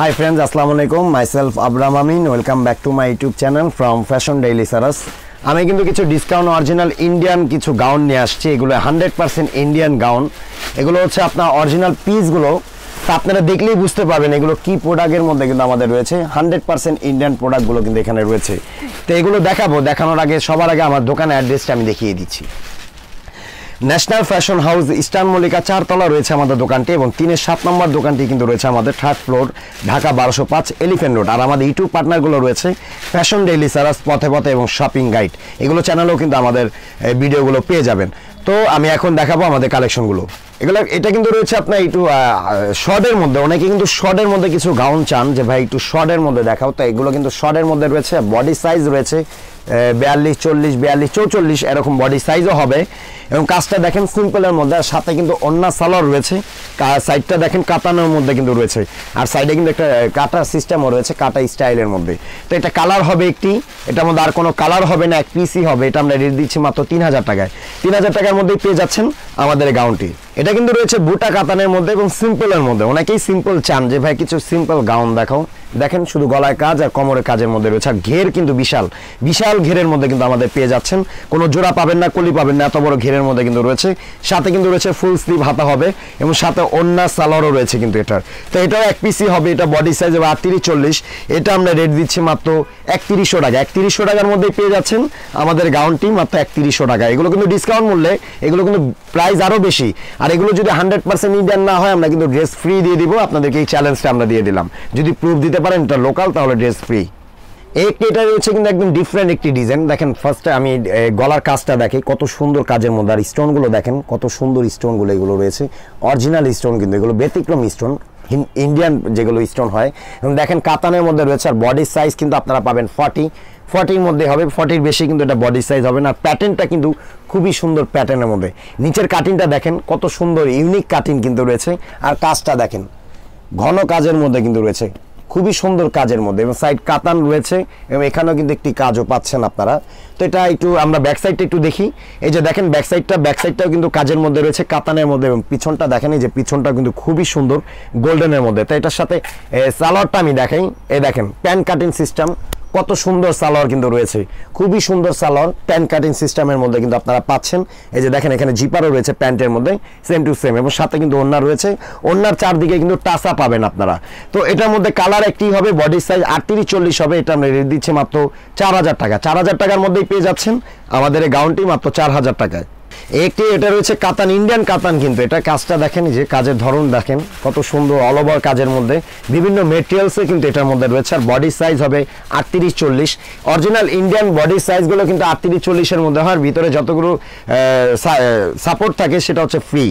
high friends আসসালামু আলাইকুম myself Abram Amin welcome back to my YouTube channel from fashion daily সারাস আমি কিন্তু কিছু ডিসকাউন্ট অরিজিনাল ইন্ডিয়ান কিছু গাউন নিয়ে আসছি এগুলো হান্ড্রেড পার্সেন্ট ইন্ডিয়ান গাউন এগুলো হচ্ছে আপনার অরিজিনাল পিসগুলো তা আপনারা দেখলেই বুঝতে পারবেন এগুলো কি প্রোডাক্টের মধ্যে কিন্তু আমাদের রয়েছে হান্ড্রেড পার্সেন্ট ইন্ডিয়ান প্রোডাক্টগুলো কিন্তু এখানে রয়েছে তো এগুলো দেখাবো দেখানোর আগে সবার আগে আমার দোকানের অ্যাড্রেসটা আমি দেখিয়ে দিচ্ছি national fashion house eastern Mallika চারতলা রয়েছে আমাদের দোকানটি এবং তিনের সাত নম্বর দোকানটি কিন্তু রয়েছে আমাদের থার্ড ফ্লোর ঢাকা বারোশো পাঁচ এলিফেন্ট রোড আর আমাদের ইউটিউব পার্টনারগুলো রয়েছে ফ্যাশন ডেইলি সারাস পথে পথে এবং শপিং গাইড এগুলো চ্যানেলেও কিন্তু আমাদের ভিডিওগুলো পেয়ে যাবেন তো আমি এখন দেখাবো আমাদের কালেকশনগুলো এগুলো এটা কিন্তু রয়েছে আপনার একটু শর্টের মধ্যে অনেকে কিন্তু শর্টের মধ্যে কিছু গাউন চান যে ভাই একটু শর্টের মধ্যে দেখাও তো এগুলো কিন্তু শর্টের মধ্যে রয়েছে বডি সাইজ রয়েছে বিয়াল্লিশ চল্লিশ বিয়াল্লিশ চৌচল্লিশ এরকম বডি সাইজও হবে এবং কাজটা দেখেন সিম্পলের মধ্যে আর সাথে কিন্তু অন্য সালোয়ার রয়েছে সাইডটা দেখেন কাতানোর মধ্যে কিন্তু রয়েছে আর সাইডে কিন্তু একটা কাটা সিস্টেমও রয়েছে কাটা স্টাইলের মধ্যে তো এটা কালার হবে একটি এটার মধ্যে আর কোনো কালার হবে না এক পিসই হবে এটা আমরা রেট দিচ্ছি মাত্র তিন হাজার টাকায় তিন হাজার টাকার মধ্যেই পেয়ে যাচ্ছেন আমাদের গাউনটি এটা কিন্তু রয়েছে বুটা কাতানের মধ্যে এবং সিম্পলের মধ্যে অনেকেই সিম্পল চান যে ভাই কিছু সিম্পল গাউন দেখাও দেখেন শুধু গলায় কাজ আর কোমরের কাজের মধ্যে রয়েছে আর ঘের কিন্তু বিশাল বিশাল ঘেরের মধ্যে কিন্তু আমাদের পেয়ে যাচ্ছেন কোনো জোড়া পাবেন না কলি পাবেন না এত বড় ঘেরের মধ্যে কিন্তু রয়েছে সাথে কিন্তু রয়েছে ফুল স্লিভ হাতা হবে এবং সাথে অন্য সালোয়ারও রয়েছে কিন্তু এটার তো এটাও এক পিসি হবে এটা বডি সাইজ হবে আটত্রিশ চল্লিশ এটা আমরা রেট দিচ্ছি মাত্র একত্রিশশো টাকা একত্রিশশো টাকার মধ্যেই পেয়ে যাচ্ছেন আমাদের গাউনটি মাত্র একত্রিশশো টাকা এগুলো কিন্তু ডিসকাউন্ট মূল্যে এগুলো কিন্তু প্রাইস আরও বেশি আর এগুলো যদি হান্ড্রেড পার্সেন্ট ইন্ডিয়ান না হয় আমরা কিন্তু ড্রেস ফ্রি দিয়ে দিব আপনাদেরকে এই চ্যালেঞ্জটা আমরা দিয়ে দিলাম যদি প্রুফ দিতে নিতে পারেন এটা লোকাল তাহলে ড্রেস ফ্রি এই এটা রয়েছে কিন্তু একদম ডিফারেন্ট একটি ডিজাইন দেখেন ফার্স্টে আমি গলার কাজটা দেখি কত সুন্দর কাজের মধ্যে আর স্টোনগুলো দেখেন কত সুন্দর স্টোনগুলো এগুলো রয়েছে অরিজিনাল স্টোন কিন্তু এগুলো ব্যতিক্রম স্টোন ইন্ডিয়ান যেগুলো স্টোন হয় এবং দেখেন কাতানের মধ্যে রয়েছে আর বডির সাইজ কিন্তু আপনারা পাবেন ফর্টি ফর্টির মধ্যে হবে ফর্টির বেশি কিন্তু এটা বডি সাইজ হবে না প্যাটার্নটা কিন্তু খুবই সুন্দর প্যাটার্নের মধ্যে নিচের কাটিংটা দেখেন কত সুন্দর ইউনিক কাটিং কিন্তু রয়েছে আর কাজটা দেখেন ঘন কাজের মধ্যে কিন্তু রয়েছে খুবই সুন্দর কাজের মধ্যে এবং সাইড কাতান রয়েছে এবং এখানেও কিন্তু একটি কাজও পাচ্ছেন আপনারা তো এটা একটু আমরা ব্যাক একটু দেখি এই যে দেখেন ব্যাক ব্যাকসাইডটাও ব্যাক কিন্তু কাজের মধ্যে রয়েছে কাতানের মধ্যে এবং পিছনটা দেখেন এই যে পিছনটা কিন্তু খুবই সুন্দর গোল্ডেনের মধ্যে তো এটার সাথে সালোয়ারটা আমি দেখাই এই দেখেন প্যান কাটিং সিস্টেম কত সুন্দর সালোয়ার কিন্তু রয়েছে খুবই সুন্দর সালোয়ার প্যান্ট কাটিং সিস্টেমের মধ্যে কিন্তু আপনারা পাচ্ছেন এই যে দেখেন এখানে জিপারও রয়েছে প্যান্টের মধ্যে সেম টু সেম এবং সাথে কিন্তু ওনার রয়েছে ওনার চারদিকে কিন্তু টাসা পাবেন আপনারা তো এটার মধ্যে কালার একটি হবে বডি সাইজ আটত্রিশ চল্লিশ হবে এটা আমরা রেট দিচ্ছি মাত্র চার হাজার টাকা চার হাজার টাকার মধ্যেই পেয়ে যাচ্ছেন আমাদের এই গাউনটি মাত্র চার হাজার টাকায় একটি এটা রয়েছে কাতান ইন্ডিয়ান কাতান কিন্তু এটা কাজটা দেখেন যে কাজের ধরন দেখেন কত সুন্দর অল ওভার কাজের মধ্যে বিভিন্ন মেটেরিয়ালসে কিন্তু এটার মধ্যে রয়েছে আর বডি সাইজ হবে আটত্রিশ চল্লিশ অরিজিনাল ইন্ডিয়ান বডি সাইজগুলো কিন্তু আটত্রিশ চল্লিশের মধ্যে হয় ভিতরে যতগুলো সাপোর্ট থাকে সেটা হচ্ছে ফ্রি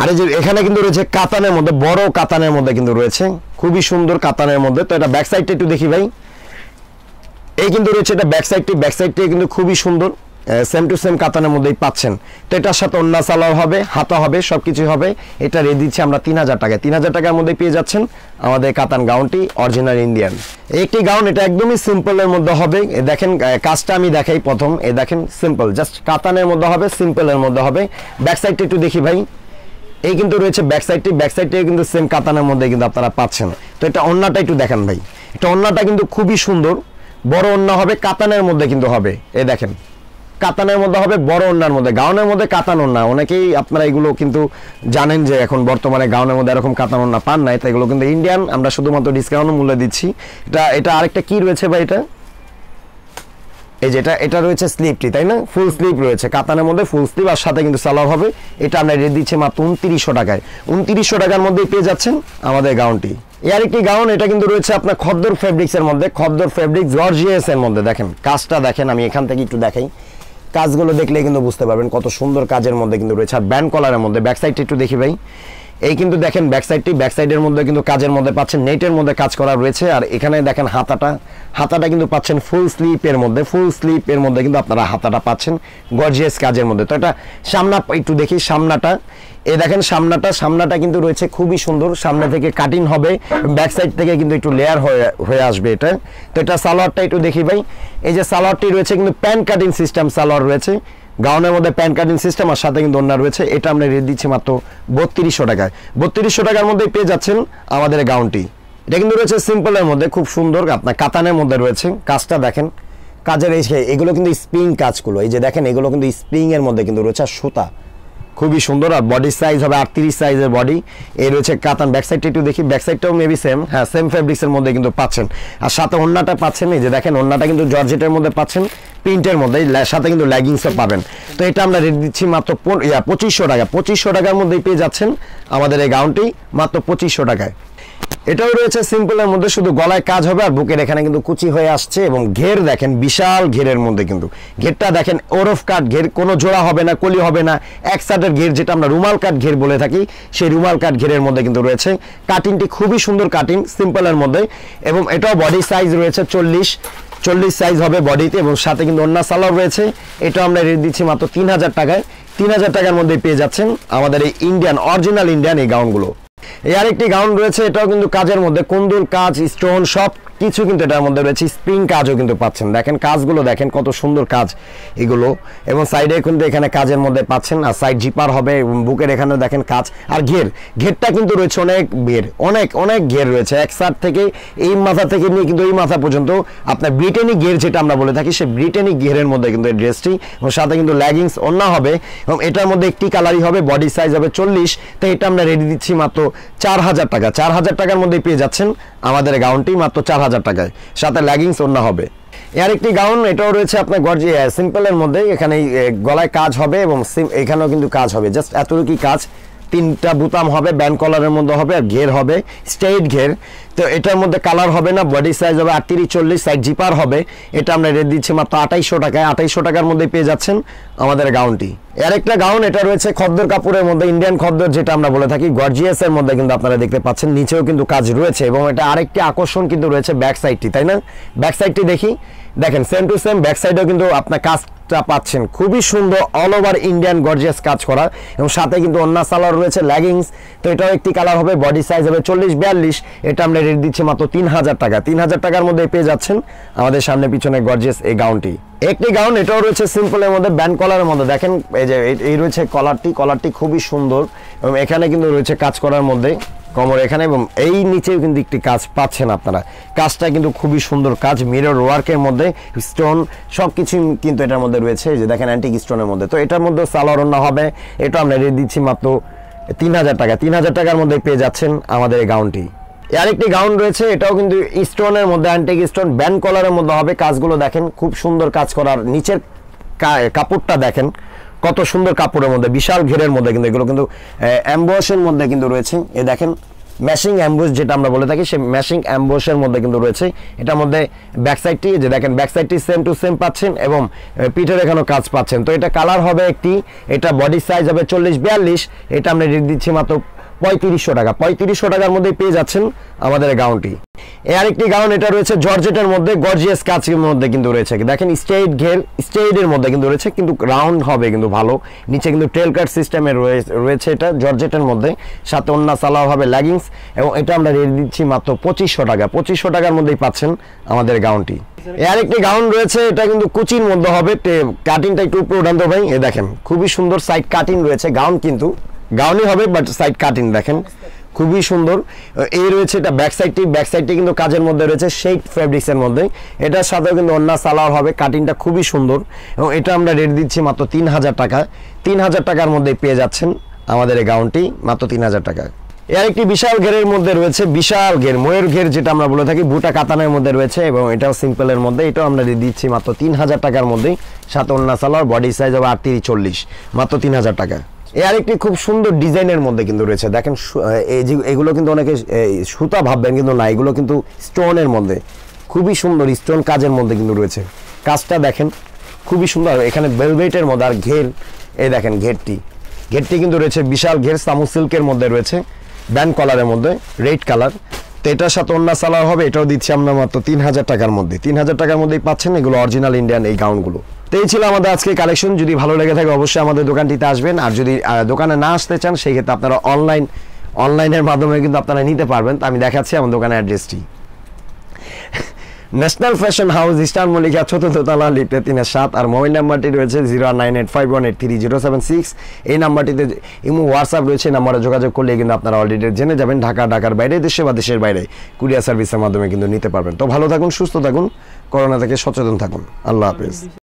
আর এই যে এখানে কিন্তু রয়েছে কাতানের মধ্যে বড় কাতানের মধ্যে কিন্তু রয়েছে খুবই সুন্দর কাতানের মধ্যে তো এটা ব্যাক সাইডটা একটু দেখি ভাই এই কিন্তু রয়েছে এটা ব্যাক সাইডটি ব্যাক সাইডটি কিন্তু খুবই সুন্দর সেম টু সেম কাতানের মধ্যেই পাচ্ছেন তো এটার সাথে অন্য সালাও হবে হাতা হবে সব কিছু হবে এটা রেডি দিচ্ছি আমরা তিন হাজার টাকায় তিন হাজার টাকার মধ্যে পেয়ে যাচ্ছেন আমাদের কাতান গাউনটি অরিজিনাল ইন্ডিয়ান একটি গাউন এটা একদমই সিম্পলের মধ্যে হবে দেখেন কাজটা আমি দেখাই প্রথম এ দেখেন সিম্পল জাস্ট কাতানের মধ্যে হবে সিম্পলের মধ্যে হবে ব্যাক সাইডটা একটু দেখি ভাই এই কিন্তু রয়েছে ব্যাক সাইডটি ব্যাক সাইডটা কিন্তু সেম কাতানের মধ্যে কিন্তু আপনারা পাচ্ছেন তো এটা অন্যটা একটু দেখেন ভাই এটা অন্যটা কিন্তু খুবই সুন্দর বড় অন্য হবে কাতানের মধ্যে কিন্তু হবে এ দেখেন কাতানের মধ্যে হবে বড় অন্যার মধ্যে গাউনের মধ্যে কাতান ওনা অনেকেই আপনারা এগুলো কিন্তু জানেন যে এখন বর্তমানে গাউনের মধ্যে এরকম কাতান ওনা পান নাই তাই এগুলো কিন্তু ইন্ডিয়ান আমরা শুধুমাত্র ডিসকাউন্ট মূল্য দিচ্ছি এটা এটা আরেকটা কি রয়েছে বা এটা এই যে এটা রয়েছে স্লিপটি তাই না ফুল স্লিপ রয়েছে কাতানের মধ্যে ফুল স্লিপ আর সাথে কিন্তু সালোয়ার হবে এটা আমরা রেট দিচ্ছি মাত্র উনত্রিশশো টাকায় উনত্রিশশো টাকার মধ্যেই পেয়ে যাচ্ছেন আমাদের গাউনটি এর একটি গাউন এটা কিন্তু রয়েছে আপনার খদ্দর ফেব্রিক্সের মধ্যে খদ্দর ফেব্রিক্স জর্জিয়াসের মধ্যে দেখেন কাজটা দেখেন আমি এখান থেকে একটু দেখাই কাজগুলো দেখলে কিন্তু বুঝতে পারবেন কত সুন্দর কাজের মধ্যে কিন্তু রয়েছে আর ব্যান্ড কলারের মধ্যে ব্যাক একটু দেখি ভাই এই কিন্তু দেখেন ব্যাকসাইডটি ব্যাকসাইডের মধ্যে কিন্তু কাজের মধ্যে পাচ্ছেন নেটের মধ্যে কাজ করা রয়েছে আর এখানে দেখেন হাতাটা হাতাটা কিন্তু পাচ্ছেন ফুল স্লিপের মধ্যে ফুল স্লিপের মধ্যে কিন্তু আপনারা হাতাটা পাচ্ছেন গর্জিয়াস কাজের মধ্যে তো এটা সামনা একটু দেখি সামনাটা এ দেখেন সামনাটা সামনাটা কিন্তু রয়েছে খুবই সুন্দর সামনে থেকে কাটিং হবে ব্যাকসাইড থেকে কিন্তু একটু লেয়ার হয়ে হয়ে আসবে এটা তো এটা সালোয়ারটা একটু দেখি ভাই এই যে সালোয়ারটি রয়েছে কিন্তু প্যান কাটিং সিস্টেম সালোয়ার রয়েছে গাউনের মধ্যে প্যান কাটিং সিস্টেম আর সাথে কিন্তু ওনার রয়েছে এটা আমরা রেট দিচ্ছি মাত্র বত্রিশশো টাকায় বত্রিশশো টাকার মধ্যে পেয়ে যাচ্ছেন আমাদের গাউনটি এটা কিন্তু রয়েছে সিম্পলের মধ্যে খুব সুন্দর আপনার কাতানের মধ্যে রয়েছে কাজটা দেখেন কাজের এই এগুলো কিন্তু স্প্রিং কাজগুলো এই যে দেখেন এগুলো কিন্তু স্প্রিংয়ের মধ্যে কিন্তু রয়েছে সুতা খুবই সুন্দর আর বডি সাইজ হবে আটত্রিশ সাইজের বডি এই রয়েছে কাতান ব্যাকসাইডটা একটু দেখি ব্যাকসাইডটাও মেবি সেম হ্যাঁ সেম ফেব্রিক্সের মধ্যে কিন্তু পাচ্ছেন আর সাথে অন্যটা পাচ্ছেন এই যে দেখেন অন্যটা কিন্তু জর্জেটের মধ্যে পাচ্ছেন প্রিন্টের মধ্যে সাথে কিন্তু ল্যাগিংসও পাবেন তো এটা আমরা রেট দিচ্ছি মাত্র পঁচিশশো টাকা পঁচিশশো টাকার মধ্যেই পেয়ে যাচ্ছেন আমাদের এই গাউনটি মাত্র পঁচিশশো টাকায় এটাও রয়েছে সিম্পলের মধ্যে শুধু গলায় কাজ হবে আর বুকের এখানে কিন্তু কুচি হয়ে আসছে এবং ঘের দেখেন বিশাল ঘেরের মধ্যে কিন্তু ঘেরটা দেখেন ওরফ কাঠ ঘের কোনো জোড়া হবে না কলি হবে না এক সাইডের ঘের যেটা আমরা রুমাল কাঠ ঘের বলে থাকি সেই রুমাল কাঠ ঘেরের মধ্যে কিন্তু রয়েছে কাটিংটি খুবই সুন্দর কাটিং সিম্পলের মধ্যে এবং এটাও বডি সাইজ রয়েছে চল্লিশ চল্লিশ সাইজ হবে বডিতে এবং সাথে কিন্তু অন্য সালও রয়েছে এটা আমরা রেট দিচ্ছি মাত্র তিন হাজার টাকায় তিন হাজার টাকার মধ্যে পেয়ে যাচ্ছেন আমাদের এই ইন্ডিয়ান অরিজিনাল ইন্ডিয়ান এই গাউনগুলো এই আরেকটি গাউন রয়েছে এটাও কিন্তু কাজের মধ্যে কুন্দুল কাজ স্টোন সব কিছু কিন্তু এটার মধ্যে রয়েছে স্প্রিং কাজও কিন্তু পাচ্ছেন দেখেন কাজগুলো দেখেন কত সুন্দর কাজ এগুলো এবং সাইডে কিন্তু এখানে কাজের মধ্যে পাচ্ছেন আর সাইড জিপার হবে বুকের এখানে দেখেন কাজ আর ঘের ঘেরটা কিন্তু রয়েছে অনেক ঘের অনেক অনেক ঘের রয়েছে এক সার থেকে এই মাথা থেকে নিয়ে কিন্তু এই মাথা পর্যন্ত আপনার ব্রিটেনি ঘের যেটা আমরা বলে থাকি সেই ব্রিটেনি ঘেরের মধ্যে কিন্তু এই ড্রেসটি এবং সাথে কিন্তু ল্যাগিংস অন্য হবে এবং এটার মধ্যে একটি কালারই হবে বডি সাইজ হবে চল্লিশ তো এটা আমরা রেডি দিচ্ছি মাত্র চার হাজার টাকা চার হাজার টাকার মধ্যে পেয়ে যাচ্ছেন আমাদের গাউনটি মাত্র চার হাজার হাজার টাকায় সাথে ল্যাগিংস অন্য হবে এর একটি গাউন এটাও রয়েছে আপনার গর্জি সিম্পলের মধ্যে এখানে গলায় কাজ হবে এবং এখানেও কিন্তু কাজ হবে জাস্ট এতটুকু কাজ তিনটা বুতাম হবে ব্যান্ড কলারের মধ্যে হবে আর ঘের হবে স্ট্রেট ঘের তো এটার মধ্যে কালার হবে না বডি সাইজ হবে আটত্রিশ চল্লিশ সাইজ জিপার হবে এটা আমরা রেট দিচ্ছি মাত্র আঠাইশশো টাকায় আঠাইশশো টাকার মধ্যে পেয়ে যাচ্ছেন আমাদের গাউনটি আর একটা গাউন এটা রয়েছে খদ্দর কাপড়ের মধ্যে ইন্ডিয়ান খদ্দর যেটা আমরা বলে থাকি গর্জিয়াসের মধ্যে কিন্তু আপনারা দেখতে পাচ্ছেন নিচেও কিন্তু কাজ রয়েছে এবং এটা আরেকটি আকর্ষণ কিন্তু রয়েছে ব্যাক সাইডটি তাই না ব্যাক সাইডটি দেখি দেখেন সেম টু সেম ব্যাক সাইডেও কিন্তু আপনার কাজ টা পাচ্ছেন খুবই সুন্দর অল ওভার ইন্ডিয়ান গর্জিয়াস কাজ করা এবং সাথে কিন্তু অন্য সালোয়ার রয়েছে লেগিংস তো এটাও একটি কালার হবে বডি সাইজ হবে চল্লিশ বিয়াল্লিশ এটা আমরা রেট দিচ্ছি মাত্র তিন হাজার টাকা তিন হাজার টাকার মধ্যে পেয়ে যাচ্ছেন আমাদের সামনে পিছনে গর্জিয়াস এই গাউনটি একটি গাউন এটাও রয়েছে সিম্পলের মধ্যে ব্যান্ড কলারের মধ্যে দেখেন এই যে এই রয়েছে কলারটি কলারটি খুবই সুন্দর এবং এখানে কিন্তু রয়েছে কাজ করার মধ্যে কমর এখানে এবং এই নিচেও কিন্তু একটি কাজ পাচ্ছেন আপনারা কাজটা কিন্তু খুবই সুন্দর কাজ মিরর ওয়ার্কের মধ্যে স্টোন সব কিছুই কিন্তু এটার মধ্যে রয়েছে যে দেখেন অ্যান্টিক স্টোনের মধ্যে তো এটার মধ্যে সালোয়ারন্না হবে এটা আমরা রেডি দিচ্ছি মাত্র তিন হাজার টাকা তিন হাজার টাকার মধ্যে পেয়ে যাচ্ছেন আমাদের এই গাউনটি আরেকটি গাউন রয়েছে এটাও কিন্তু স্টোনের মধ্যে অ্যান্টিক স্টোন ব্যান্ড কলারের মধ্যে হবে কাজগুলো দেখেন খুব সুন্দর কাজ করার নিচের কাপড়টা দেখেন কত সুন্দর কাপড়ের মধ্যে বিশাল ঘেরের মধ্যে কিন্তু এগুলো কিন্তু অ্যাম্বোসের মধ্যে কিন্তু রয়েছে এ দেখেন ম্যাশিং অ্যাম্বোস যেটা আমরা বলে থাকি সেই ম্যাশিং অ্যাম্বোসের মধ্যে কিন্তু রয়েছে এটার মধ্যে ব্যাকসাইডটি যে দেখেন ব্যাকসাইডটি সেম টু সেম পাচ্ছেন এবং পিঠের এখানেও কাজ পাচ্ছেন তো এটা কালার হবে একটি এটা বডি সাইজ হবে চল্লিশ বিয়াল্লিশ এটা আমরা রেট দিচ্ছি মাত্র পঁয়ত্রিশশো টাকা পঁয়ত্রিশশো টাকার মধ্যে পেয়ে যাচ্ছেন আমাদের গাউনটি এ আরেকটি গাউন এটা রয়েছে জর্জেটের মধ্যে গর্জিয়াস কাচের মধ্যে কিন্তু রয়েছে দেখেন স্টেট ঘের স্টেটের মধ্যে কিন্তু রয়েছে কিন্তু রাউন্ড হবে কিন্তু ভালো নিচে কিন্তু টেল কাট সিস্টেমে রয়েছে এটা জর্জেটের মধ্যে সাথে অন্য সালা হবে ল্যাগিংস এবং এটা আমরা রেডি দিচ্ছি মাত্র পঁচিশশো টাকা পঁচিশশো টাকার মধ্যেই পাচ্ছেন আমাদের গাউনটি এর একটি গাউন রয়েছে এটা কিন্তু কুচির মধ্যে হবে কাটিংটা একটু উপরে উঠান্ত ভাই এ দেখেন খুবই সুন্দর সাইড কাটিং রয়েছে গাউন কিন্তু গাউনি হবে বাট সাইড কাটিং দেখেন খুবই সুন্দর এই রয়েছে এটা ব্যাক সাইডটি ব্যাক সাইডটি কিন্তু কাজের মধ্যে রয়েছে সেই ফেব্রিক্সের মধ্যে এটার সাথেও কিন্তু অন্য সালোয়ার হবে কাটিংটা খুবই সুন্দর এবং এটা আমরা রেট দিচ্ছি মাত্র তিন হাজার টাকা তিন হাজার টাকার মধ্যে পেয়ে যাচ্ছেন আমাদের এই গাউনটি মাত্র তিন হাজার টাকা এর একটি বিশাল ঘেরের মধ্যে রয়েছে বিশাল ঘের ময়ের ঘের যেটা আমরা বলে থাকি বুটা কাতানের মধ্যে রয়েছে এবং এটাও সিম্পলের মধ্যে এটাও আমরা দিচ্ছি মাত্র তিন হাজার টাকার মধ্যেই সাত অন্য সালোয়ার বডি সাইজ হবে আটত্রিশ চল্লিশ মাত্র তিন হাজার টাকা এ আরেকটি খুব সুন্দর ডিজাইনের মধ্যে কিন্তু রয়েছে দেখেন এগুলো কিন্তু অনেকে সুতা ভাববেন কিন্তু না এগুলো কিন্তু স্টোনের মধ্যে খুবই সুন্দর স্টোন কাজের মধ্যে কিন্তু রয়েছে কাজটা দেখেন খুবই সুন্দর এখানে ভেলভেটের মধ্যে আর ঘের এই দেখেন ঘেরটি ঘেরটি কিন্তু রয়েছে বিশাল ঘের সামু সিল্কের মধ্যে রয়েছে ব্যান্ড কলারের মধ্যে রেড কালার তো এটার সাথে অন্য সালার হবে এটাও দিচ্ছি আমরা মাত্র তিন হাজার টাকার মধ্যে তিন হাজার টাকার মধ্যেই পাচ্ছেন এগুলো অরিজিনাল ইন্ডিয়ান এই গাউনগুলো তো এই ছিল আমাদের আজকে কালেকশন যদি ভালো লেগে থাকে অবশ্যই আমাদের দোকানটিতে আসবেন আর যদি দোকানে না আসতে চান সেই ক্ষেত্রে আপনারা অনলাইন অনলাইনের মাধ্যমে কিন্তু আপনারা নিতে পারবেন তো আমি দেখাচ্ছি আমার দোকানের অ্যাড্রেসটি national fashion house eastern Mallika চতুর্থ তলা লিফটে তিনের সাত আর মোবাইল নাম্বারটি রয়েছে zero nine eight five one eight three zero seven six এই নাম্বারটিতে ইমো হোয়াটসঅ্যাপ রয়েছে এই নাম্বারে যোগাযোগ করলে কিন্তু আপনারা অলরেডি জেনে যাবেন ঢাকা ঢাকার বাইরে দেশে বা দেশের বাইরে কুরিয়ার সার্ভিসের মাধ্যমে কিন্তু নিতে পারবেন তো ভালো থাকুন সুস্থ থাকুন করোনা থেকে সচেতন থাকুন আল্লাহ হাফিজ